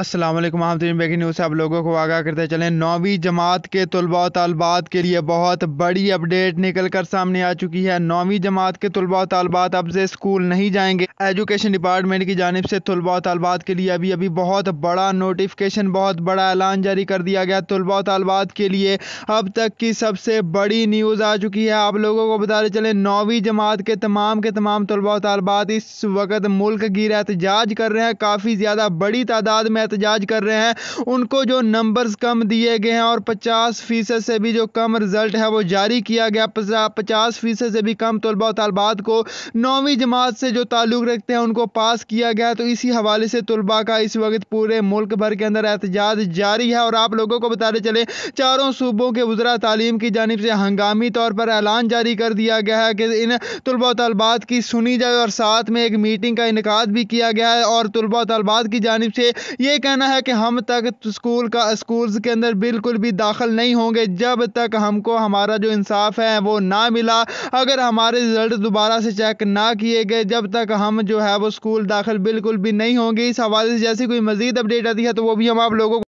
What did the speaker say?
असलम आमदीन बेगी news से आप लोगों को आगाह करते चलें नौवीं जमात के तलबा तलबात के लिए बहुत बड़ी अपडेट निकल कर सामने आ चुकी है नौवीं जमात के तलबा तलबात अब से स्कूल नहीं जाएंगे एजुकेशन डिपार्टमेंट की जानब से तलबा तलबात के लिए अभी अभी बहुत बड़ा नोटिफिकेशन बहुत बड़ा ऐलान जारी कर दिया गया तलबा तलबात के लिए अब तक की सबसे बड़ी न्यूज़ आ चुकी है आप लोगों को बताते चलें नौवीं जमात के तमाम के तमाम तलबा तलबात इस वक्त मुल्क गिर एहतजाज कर रहे हैं काफ़ी ज़्यादा बड़ी तादाद में एहतजाज कर रहे हैं उनको जो नंबर्स कम दिए गए हैं और पचास फ़ीसद से भी जो कम रिज़ल्ट है वो जारी किया गया पचास फ़ीसद से भी कम तलबा तलबात को नौवीं जमात से जो ताल्लुक़ रखते हैं उनको पास किया गया तो इसी हवाले से तलबा का इस वक्त पूरे मुल्क भर के अंदर एहतजाज जारी है और आप लोगों को बताते चले चारों सूबों के वजरा तालीम की जानब से हंगामी तौर पर ऐलान जारी कर दिया गया है कि इन तलबा तलबात की सुनी जाए और साथ में एक मीटिंग का इनका भी किया गया है और तलबा तलबात की जानब से ये ये कहना है कि हम तक स्कूल का स्कूल्स के अंदर बिल्कुल भी दाखिल नहीं होंगे जब तक हमको हमारा जो इंसाफ है वो ना मिला अगर हमारे रिज़ल्ट दोबारा से चेक ना किए गए जब तक हम जो है वो स्कूल दाखिल बिल्कुल भी नहीं होंगे इस हवाले से जैसी कोई मज़ीद अपडेट आती है तो वो भी हम आप लोगों